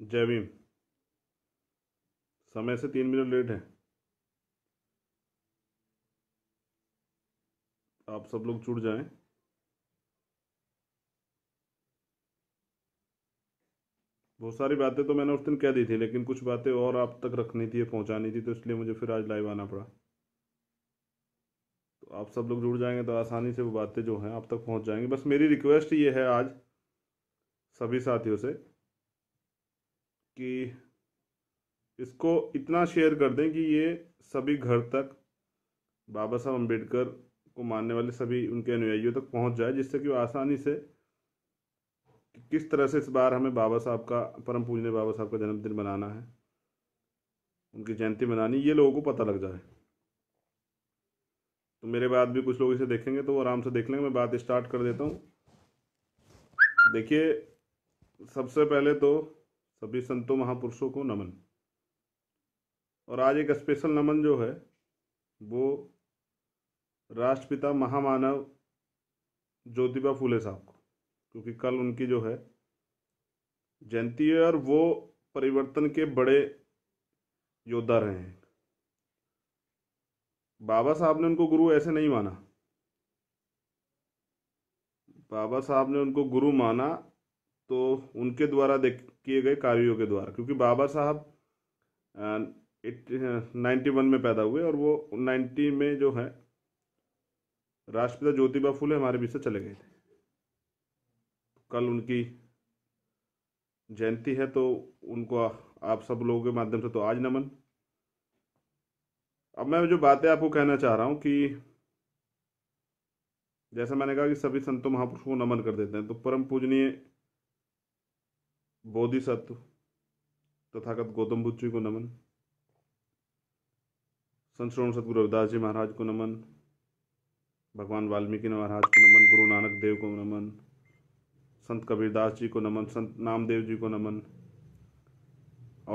जय भीम समय से तीन मिनट लेट है आप सब लोग छूट जाएं बहुत सारी बातें तो मैंने उस दिन कह दी थी लेकिन कुछ बातें और आप तक रखनी थी पहुंचानी थी तो इसलिए मुझे फिर आज लाइव आना पड़ा तो आप सब लोग जुड़ जाएंगे तो आसानी से वो बातें जो हैं आप तक पहुंच जाएंगी बस मेरी रिक्वेस्ट ये है आज सभी साथियों से कि इसको इतना शेयर कर दें कि ये सभी घर तक बाबा साहब अम्बेडकर को मानने वाले सभी उनके अनुयायियों तक पहुंच जाए जिससे कि वो आसानी से कि किस तरह से इस बार हमें बाबा साहब का परम पूजने बाबा साहब का जन्मदिन मनाना है उनकी जयंती मनानी ये लोगों को पता लग जाए तो मेरे बाद भी कुछ लोग इसे देखेंगे तो वो आराम से देख लेंगे मैं बात स्टार्ट कर देता हूँ देखिए सबसे पहले तो सभी संतों महापुरुषों को नमन और आज एक स्पेशल नमन जो है वो राष्ट्रपिता महामानव ज्योतिबा फूले साहब को क्योंकि कल उनकी जो है जयंती है और वो परिवर्तन के बड़े योद्धा रहे हैं बाबा साहब ने उनको गुरु ऐसे नहीं माना बाबा साहब ने उनको गुरु माना तो उनके द्वारा देख किए गए कार्यों के द्वारा क्योंकि बाबा साहब नाइन्टी वन में पैदा हुए और वो नाइन्टी में जो है राष्ट्रपिता ज्योतिबा फूले हमारे बीच से चले गए थे कल उनकी जयंती है तो उनको आप सब लोगों के माध्यम से तो आज नमन अब मैं जो बातें आपको कहना चाह रहा हूँ कि जैसा मैंने कहा कि सभी संतों महापुरुषों को नमन कर देते हैं तो परम पूजनीय बोधिसत्व तथागत गौतम बुद्ध जी को नमन संत सतगुरु रविदास जी महाराज को नमन भगवान वाल्मीकि महाराज को नमन गुरु नानक देव को नमन संत कबीरदास जी को नमन संत नामदेव जी को नमन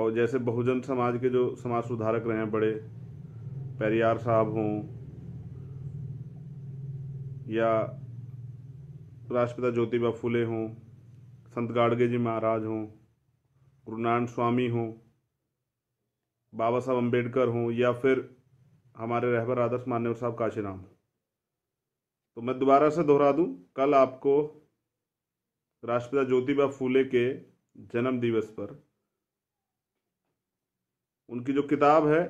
और जैसे बहुजन समाज के जो समाज सुधारक रहे हैं बड़े पेरियार साहब हों या राष्ट्रपिता ज्योतिबा फुले हों संत गाड़गे जी महाराज हों गुरु नारायण स्वामी हों बाबा साहब अम्बेडकर हों या फिर हमारे रहबर आदर्श मान्यवर साहब काशीराम तो मैं दोबारा से दोहरा दूं कल आपको राष्ट्रपिता ज्योतिबा फूले के जन्म दिवस पर उनकी जो किताब है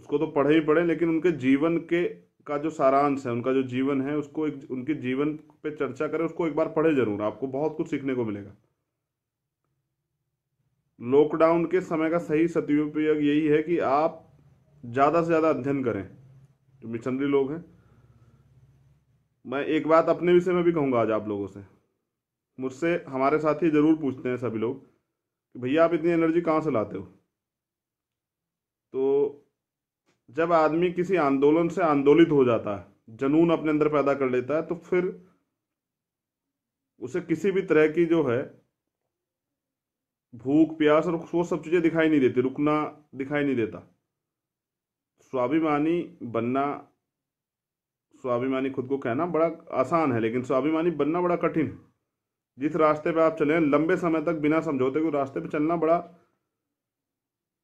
उसको तो पढ़े ही पढ़े लेकिन उनके जीवन के का जो सारांश है उनका जो जीवन है उसको एक उनके जीवन पे चर्चा करें उसको एक बार पढ़े जरूर आपको बहुत कुछ सीखने को मिलेगा लॉकडाउन के समय का सही सदुपयोग यही है कि आप ज़्यादा से ज़्यादा अध्ययन करें जो मिशनरी लोग हैं मैं एक बात अपने विषय में भी कहूंगा आज आप लोगों से मुझसे हमारे साथी ज़रूर पूछते हैं सभी लोग कि भैया आप इतनी एनर्जी कहाँ से लाते हो जब आदमी किसी आंदोलन से आंदोलित हो जाता है जनून अपने अंदर पैदा कर लेता है तो फिर उसे किसी भी तरह की जो है भूख प्यास और वो सब चीज़ें दिखाई नहीं देती रुकना दिखाई नहीं देता स्वाभिमानी बनना स्वाभिमानी खुद को कहना बड़ा आसान है लेकिन स्वाभिमानी बनना बड़ा कठिन जिस रास्ते पे आप चले लंबे समय तक बिना समझौते के रास्ते पे चलना बड़ा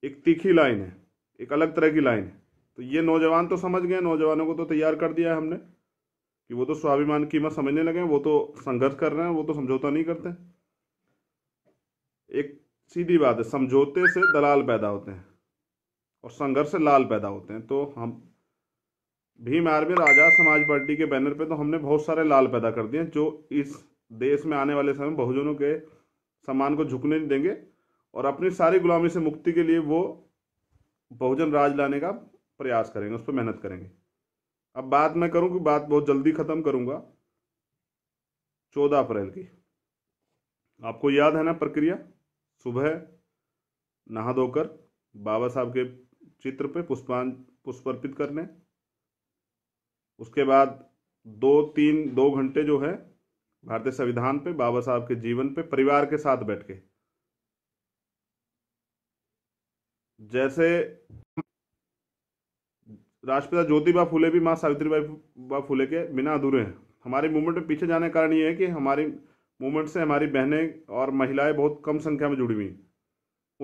एक तीखी लाइन है एक अलग तरह की लाइन है तो ये नौजवान तो समझ गए नौजवानों को तो तैयार कर दिया है हमने कि वो तो स्वाभिमान कीमत समझने लगे वो तो संघर्ष कर रहे हैं वो तो समझौता नहीं करते एक सीधी बात है समझौते से दलाल पैदा होते हैं और संघर्ष से लाल पैदा होते हैं तो हम भीम आर्मी और आज़ाद समाज पार्टी के बैनर पे तो हमने बहुत सारे लाल पैदा कर दिए जो इस देश में आने वाले समय बहुजनों के सम्मान को झुकने नहीं देंगे और अपनी सारी गुलामी से मुक्ति के लिए वो बहुजन राज लाने का प्रयास करेंगे उस पर मेहनत करेंगे अब बात मैं करूं कि बात बहुत जल्दी ख़त्म करूंगा चौदह अप्रैल की आपको याद है ना प्रक्रिया सुबह नहा धोकर बाबा साहब के चित्र पे पुष्पां पुष्प अर्पित करने उसके बाद दो तीन दो घंटे जो है भारतीय संविधान पे बाबा साहब के जीवन पे परिवार के साथ बैठ के जैसे राष्ट्रपिता ज्योतिबा फूले भी माँ सावित्रीबाई बा फूले के बिना अधूरे हैं हमारे मूवमेंट में पीछे जाने का कारण ये है कि हमारी मूवमेंट से हमारी बहनें और महिलाएं बहुत कम संख्या में जुड़ी हुई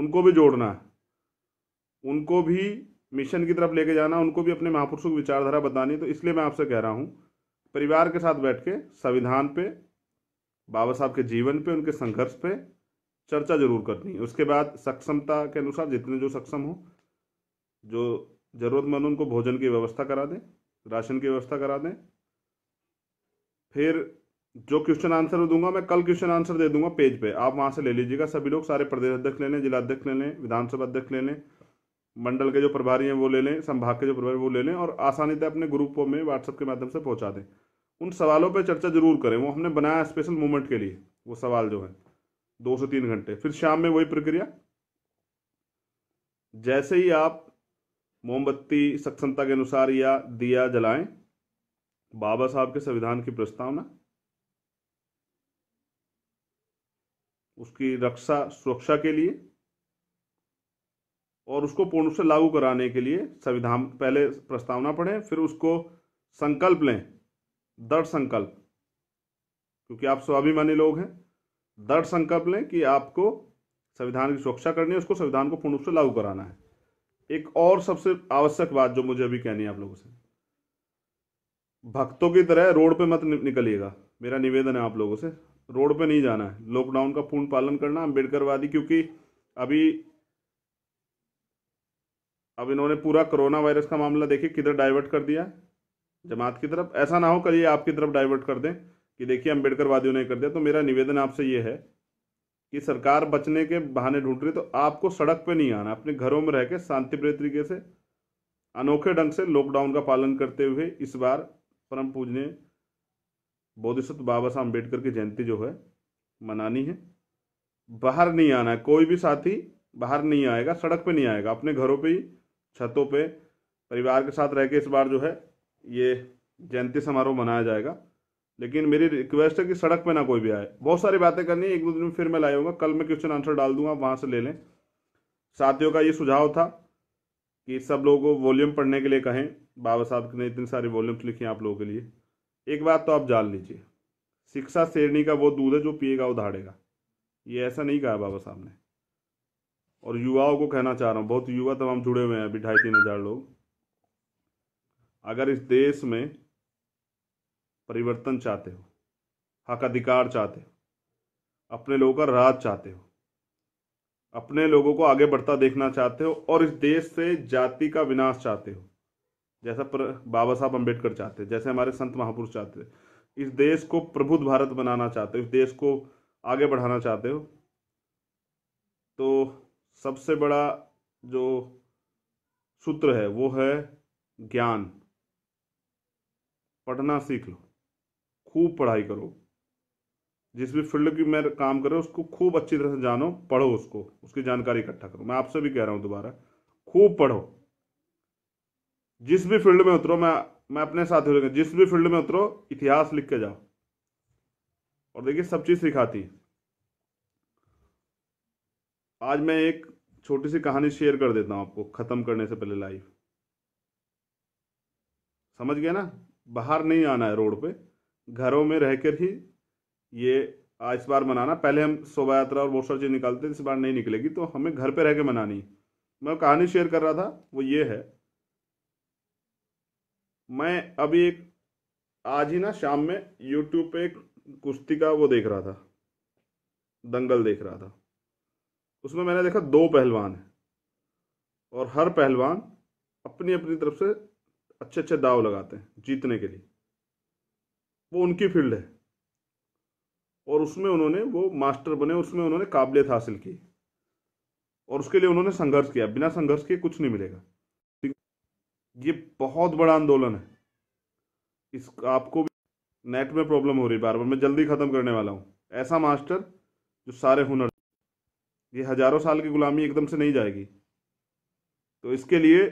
उनको भी जोड़ना है उनको भी मिशन की तरफ लेके जाना उनको भी अपने महापुरुषों की विचारधारा बतानी तो इसलिए मैं आपसे कह रहा हूँ परिवार के साथ बैठ के संविधान पे बाबा साहब के जीवन पे उनके संघर्ष पे चर्चा जरूर करनी उसके बाद सक्षमता के अनुसार जितने जो सक्षम हो जो ज़रूरतमंद उनको भोजन की व्यवस्था करा दें राशन की व्यवस्था करा दें फिर जो क्वेश्चन आंसर दूंगा मैं कल क्वेश्चन आंसर दे दूंगा पेज पे आप वहां से ले लीजिएगा सभी लोग सारे प्रदेश अध्यक्ष ले लें जिला अध्यक्ष ले लें विधानसभा अध्यक्ष ले लें मंडल के जो प्रभारी हैं वो ले लें संभाग के जो प्रभारी वो ले लें और आसानी से अपने ग्रुपों में व्हाट्सअप के माध्यम से पहुंचा दें उन सवालों पर चर्चा जरूर करें वो हमने बनाया स्पेशल मूवमेंट के लिए वो सवाल जो है दो से तीन घंटे फिर शाम में वही प्रक्रिया जैसे ही आप मोमबत्ती सक्षमता के अनुसार या दिया जलाएं बाबा साहब के संविधान की प्रस्तावना उसकी रक्षा सुरक्षा के लिए और उसको पूर्ण रूप से लागू कराने के लिए संविधान पहले प्रस्तावना पढ़ें फिर उसको संकल्प लें दृढ़ संकल्प क्योंकि आप स्वाभिमानी लोग हैं दृढ़ संकल्प लें कि आपको संविधान की सुरक्षा करनी है उसको संविधान को पूर्ण रूप से लागू कराना है एक और सबसे आवश्यक बात जो मुझे अभी कहनी है आप लोगों से भक्तों की तरह रोड पे मत निकलिएगा मेरा निवेदन है आप लोगों से रोड पे नहीं जाना है लॉकडाउन का पूर्ण पालन करना अम्बेडकरवादी क्योंकि अभी अब इन्होंने पूरा कोरोना वायरस का मामला देखिए किधर डाइवर्ट कर दिया जमात की तरफ ऐसा ना हो करिए आपकी तरफ डाइवर्ट कर दें कि देखिए अम्बेडकरवादियों ने कर दिया तो मेरा निवेदन आपसे ये है कि सरकार बचने के बहाने ढूंढ रही तो आपको सड़क पे नहीं आना अपने घरों में रह के शांतिप्रिय तरीके से अनोखे ढंग से लॉकडाउन का पालन करते हुए इस बार परम पूजने बोधिसत्व बाबा साहब अम्बेडकर की जयंती जो है मनानी है बाहर नहीं आना है कोई भी साथी बाहर नहीं आएगा सड़क पे नहीं आएगा अपने घरों पे ही छतों पे परिवार के साथ रह के इस बार जो है ये जयंती समारोह मनाया जाएगा लेकिन मेरी रिक्वेस्ट है कि सड़क पे ना कोई भी आए बहुत सारी बातें करनी है एक दो दिन में फिर मैं लाया कल मैं क्वेश्चन आंसर डाल दूंगा आप वहाँ से ले लें साथियों का ये सुझाव था कि सब लोगों को वॉल्यूम पढ़ने के लिए कहें बाबा साहब ने इतने सारे वॉल्यूम्स लिखे हैं आप लोगों के लिए एक बात तो आप जान लीजिए शिक्षा शेरणी का वो दूध है जो पिएगा उधाड़ेगा ये ऐसा नहीं कहा बाबा साहब ने और युवाओं को कहना चाह रहा हूँ बहुत युवा तमाम जुड़े हुए हैं अभी ढाई तीन हज़ार लोग अगर इस देश में परिवर्तन चाहते हो हक अधिकार चाहते हो अपने लोगों का राज चाहते हो अपने लोगों को आगे बढ़ता देखना चाहते हो और इस देश से जाति का विनाश चाहते हो जैसा बाबा साहब अम्बेडकर चाहते हैं जैसे हमारे संत महापुरुष चाहते हैं इस देश को प्रबुद्ध भारत बनाना चाहते हो इस देश को आगे बढ़ाना चाहते हो तो सबसे बड़ा जो सूत्र है वो है ज्ञान पढ़ना सीख लो खूब पढ़ाई करो जिस भी फील्ड की मैं काम कर रहा हूँ उसको खूब अच्छी तरह से जानो पढ़ो उसको उसकी जानकारी इकट्ठा करो मैं आपसे भी कह रहा हूँ दोबारा खूब पढ़ो जिस भी फील्ड में उतरो मैं मैं अपने साथ ही जिस भी फील्ड में उतरो इतिहास लिख के जाओ और देखिए सब चीज़ सिखाती आज मैं एक छोटी सी कहानी शेयर कर देता हूँ आपको ख़त्म करने से पहले लाइव समझ गया ना बाहर नहीं आना है रोड पे घरों में रहकर ही ये इस बार मनाना पहले हम शोभा यात्रा और बहुत सारी चीज़ निकालते इस बार नहीं निकलेगी तो हमें घर पे रह कर मनानी मैं कहानी शेयर कर रहा था वो ये है मैं अभी एक आज ही ना शाम में यूट्यूब पे एक कुश्ती का वो देख रहा था दंगल देख रहा था उसमें मैंने देखा दो पहलवान हैं और हर पहलवान अपनी अपनी तरफ से अच्छे अच्छे दाव लगाते हैं जीतने के लिए वो उनकी फील्ड है और उसमें उन्होंने वो मास्टर बने उसमें उन्होंने काबिलियत हासिल की और उसके लिए उन्होंने संघर्ष किया बिना संघर्ष के कुछ नहीं मिलेगा ठीक ये बहुत बड़ा आंदोलन है इस आपको भी नेट में प्रॉब्लम हो रही है बार बार मैं जल्दी ख़त्म करने वाला हूँ ऐसा मास्टर जो सारे हुनर ये हजारों साल की गुलामी एकदम से नहीं जाएगी तो इसके लिए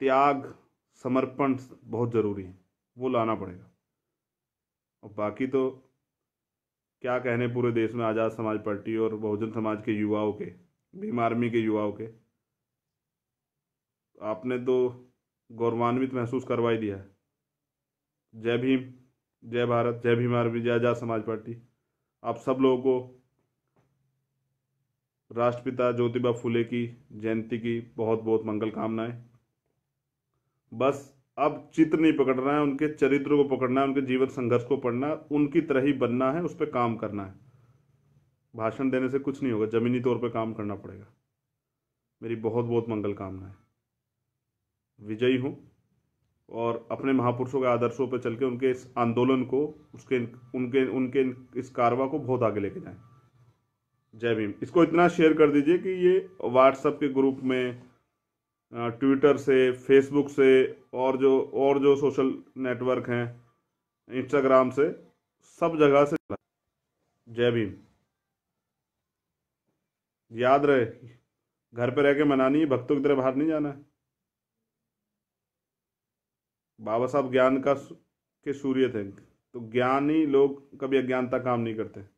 त्याग समर्पण बहुत ज़रूरी है वो लाना पड़ेगा और बाकी तो क्या कहने पूरे देश में आज़ाद समाज पार्टी और बहुजन समाज के युवाओं के भीम आर्मी के युवाओं के आपने तो गौरवान्वित महसूस करवा ही दिया है जय भीम जय भारत जय भीम आर्मी जय आज़ाद समाज पार्टी आप सब लोगों को राष्ट्रपिता ज्योतिबा फुले की जयंती की बहुत बहुत मंगल कामनाएं बस अब चित्र नहीं पकड़ना है उनके चरित्र को पकड़ना है उनके जीवन संघर्ष को पढ़ना है उनकी तरह ही बनना है उस पर काम करना है भाषण देने से कुछ नहीं होगा जमीनी तौर पर काम करना पड़ेगा मेरी बहुत बहुत मंगल कामना है विजयी हूँ और अपने महापुरुषों के आदर्शों पर चल के उनके इस आंदोलन को उसके उनके उनके इस कारवा को बहुत आगे लेके जाएं जय भीम इसको इतना शेयर कर दीजिए कि ये व्हाट्सएप के ग्रुप में ट्विटर से फेसबुक से और जो और जो सोशल नेटवर्क हैं इंस्टाग्राम से सब जगह से जय भीम याद रहे घर पे रह के मनानी है भक्तों की तरह बाहर नहीं जाना है बाबा साहब ज्ञान का के सूर्य थे तो ज्ञानी लोग कभी अज्ञानता काम नहीं करते